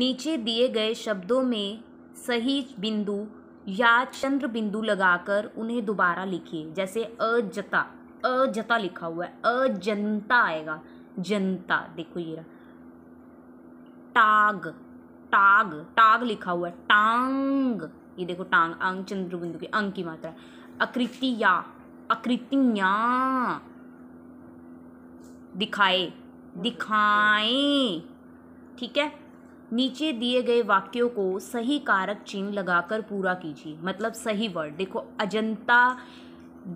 नीचे दिए गए शब्दों में सही बिंदु या चंद्र बिंदु लगाकर उन्हें दोबारा लिखिए जैसे अजता अजता लिखा हुआ है अजनता आएगा जनता देखो ये रहा टाग टाग टाग लिखा हुआ है टांग ये देखो टांग अंग चंद्र बिंदु की अंग की मात्रा अकृतिया अकृतिया दिखाए दिखाए ठीक है नीचे दिए गए वाक्यों को सही कारक चिन्ह लगाकर पूरा कीजिए मतलब सही वर्ड देखो अजंता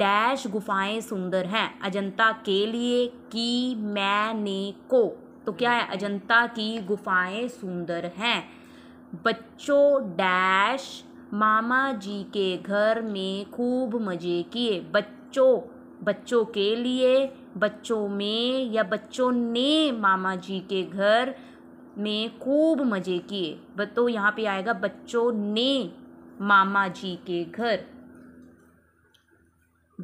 डैश गुफाएं सुंदर हैं अजंता के लिए की मैंने को तो क्या है अजंता की गुफाएं सुंदर हैं बच्चों डैश मामा जी के घर में खूब मज़े किए बच्चों बच्चों के लिए बच्चों में या बच्चों ने मामा जी के घर में खूब मज़े किए तो यहाँ पे आएगा बच्चों ने मामा जी के घर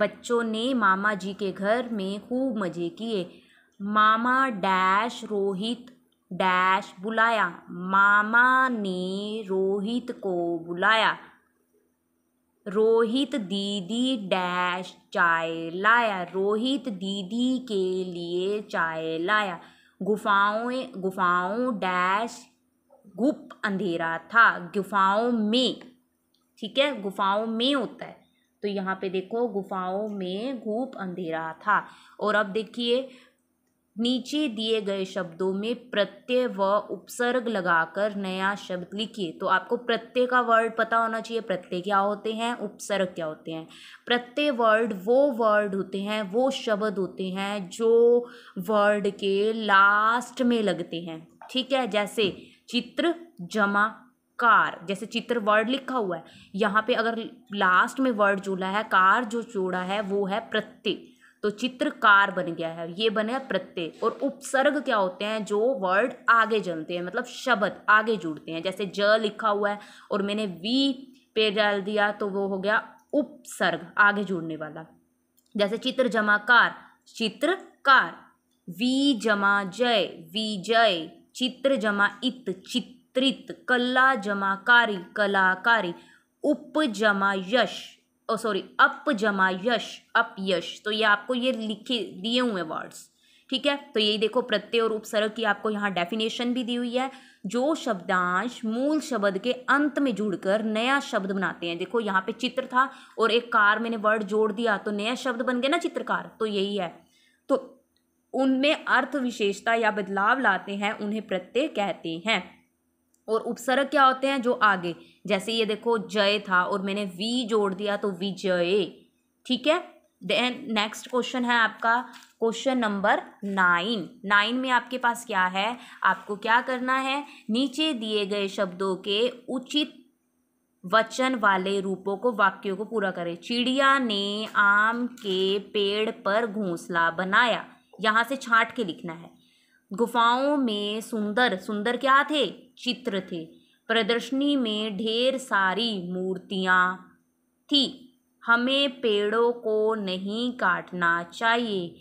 बच्चों ने मामा जी के घर में खूब मज़े किए मामा डैश रोहित डैश बुलाया मामा ने रोहित को बुलाया रोहित दीदी डैश चाय लाया रोहित दीदी के लिए चाय लाया गुफाओं गुफाओं डैश गुप अंधेरा था गुफाओं में ठीक है गुफाओं में होता है तो यहाँ पे देखो गुफाओं में घूप अंधेरा था और अब देखिए नीचे दिए गए शब्दों में प्रत्यय व उपसर्ग लगाकर नया शब्द लिखिए तो आपको प्रत्यय का वर्ड पता होना चाहिए प्रत्यय क्या होते हैं उपसर्ग क्या होते हैं प्रत्यय वर्ड वो वर्ड होते हैं वो शब्द होते हैं जो वर्ड के लास्ट में लगते हैं ठीक है जैसे चित्र जमा कार जैसे चित्र वर्ड लिखा हुआ है यहाँ पे अगर लास्ट में वर्ड जोड़ा है कार जो जोड़ा है वो है प्रत्यय तो चित्रकार बन गया है ये बने प्रत्यय और उपसर्ग क्या होते हैं जो वर्ड आगे जलते हैं मतलब शब्द आगे जुड़ते हैं जैसे ज लिखा हुआ है और मैंने वी पे डाल दिया तो वो हो गया उपसर्ग आगे जुड़ने वाला जैसे चित्र जमाकार चित्रकार वी जमा जय विजय चित्र जमा इत चित्रित कला जमाकारी कलाकारी उप जमा यश ओ सॉरी अप जमा यश अप यश तो ये आपको ये लिखे दिए हुए वर्ड्स ठीक है तो यही देखो प्रत्यय और उपसर्ग की आपको यहाँ डेफिनेशन भी दी हुई है जो शब्दांश मूल शब्द के अंत में जुड़कर नया शब्द बनाते हैं देखो यहाँ पे चित्र था और एक कार मैंने वर्ड जोड़ दिया तो नया शब्द बन गया ना चित्रकार तो यही है तो उनमें अर्थ विशेषता या बदलाव लाते हैं उन्हें प्रत्यय कहते हैं और उपसर्ग क्या होते हैं जो आगे जैसे ये देखो जय था और मैंने वी जोड़ दिया तो विजय ठीक है देन नेक्स्ट क्वेश्चन है आपका क्वेश्चन नंबर नाइन नाइन में आपके पास क्या है आपको क्या करना है नीचे दिए गए शब्दों के उचित वचन वाले रूपों को वाक्यों को पूरा करें चिड़िया ने आम के पेड़ पर घोंसला बनाया यहाँ से छाट के लिखना है गुफाओं में सुंदर सुंदर क्या थे चित्र थे प्रदर्शनी में ढेर सारी मूर्तियाँ थी हमें पेड़ों को नहीं काटना चाहिए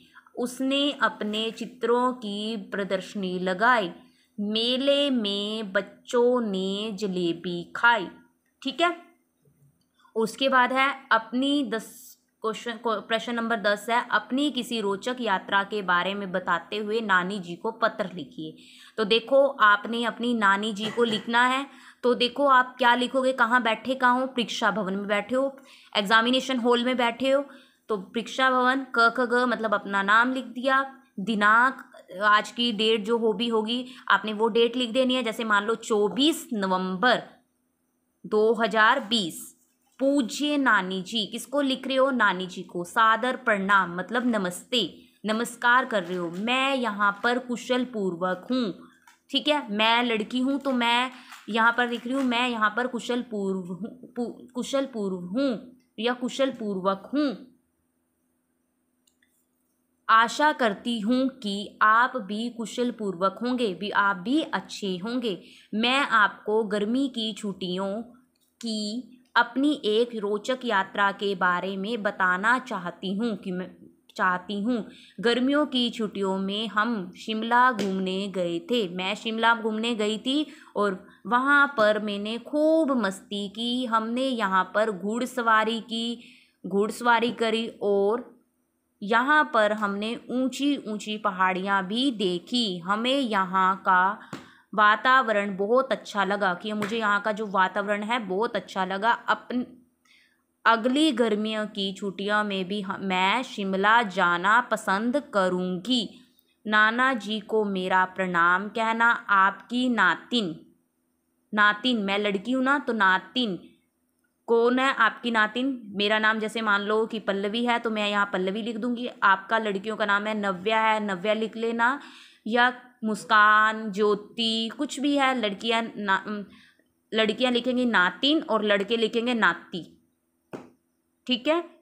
उसने अपने चित्रों की प्रदर्शनी लगाई मेले में बच्चों ने जलेबी खाई ठीक है उसके बाद है अपनी दस क्वेश्चन प्रश्न नंबर दस है अपनी किसी रोचक यात्रा के बारे में बताते हुए नानी जी को पत्र लिखिए तो देखो आपने अपनी नानी जी को लिखना है तो देखो आप क्या लिखोगे कहाँ बैठे कहाँ हो परीक्षा भवन में बैठे हो एग्जामिनेशन हॉल में बैठे हो तो परीक्षा भवन क ख ग मतलब अपना नाम लिख दिया दिनांक आज की डेट जो हो भी होगी आपने वो डेट लिख देनी है जैसे मान लो चौबीस नवंबर दो हज़ार बीस पूज्य नानी जी किसको लिख रहे हो नानी जी को सादर प्रणाम मतलब नमस्ते नमस्कार कर रहे हो मैं यहाँ पर कुशल पूर्वक हूँ ठीक है मैं लड़की हूँ तो मैं यहाँ पर लिख रही हूँ मैं यहाँ पर कुशल पूर्व पू, कुशल पूर्व हूँ या कुशल पूर्वक हूँ आशा करती हूँ कि आप भी कुशल पूर्वक होंगे भी आप भी अच्छे होंगे मैं आपको गर्मी की छुट्टियों की अपनी एक रोचक यात्रा के बारे में बताना चाहती हूँ कि मैं चाहती हूँ गर्मियों की छुट्टियों में हम शिमला घूमने गए थे मैं शिमला घूमने गई थी और वहाँ पर मैंने खूब मस्ती की हमने यहाँ पर घुड़सवारी की घुड़सवारी करी और यहाँ पर हमने ऊंची ऊंची पहाड़ियाँ भी देखी हमें यहाँ का वातावरण बहुत अच्छा लगा कि मुझे यहाँ का जो वातावरण है बहुत अच्छा लगा अपन अगली गर्मियों की छुट्टियों में भी मैं शिमला जाना पसंद करूँगी नाना जी को मेरा प्रणाम कहना आपकी नातिन नातिन मैं लड़की हूँ ना तो नातिन कौन है आपकी नातिन मेरा नाम जैसे मान लो कि पल्लवी है तो मैं यहाँ पल्लवी लिख दूँगी आपका लड़कियों का नाम है नव्या है नव्या लिख लेना या मुस्कान ज्योति कुछ भी है लड़कियां ना लड़कियां लिखेंगी नातिन और लड़के लिखेंगे नाती ठीक है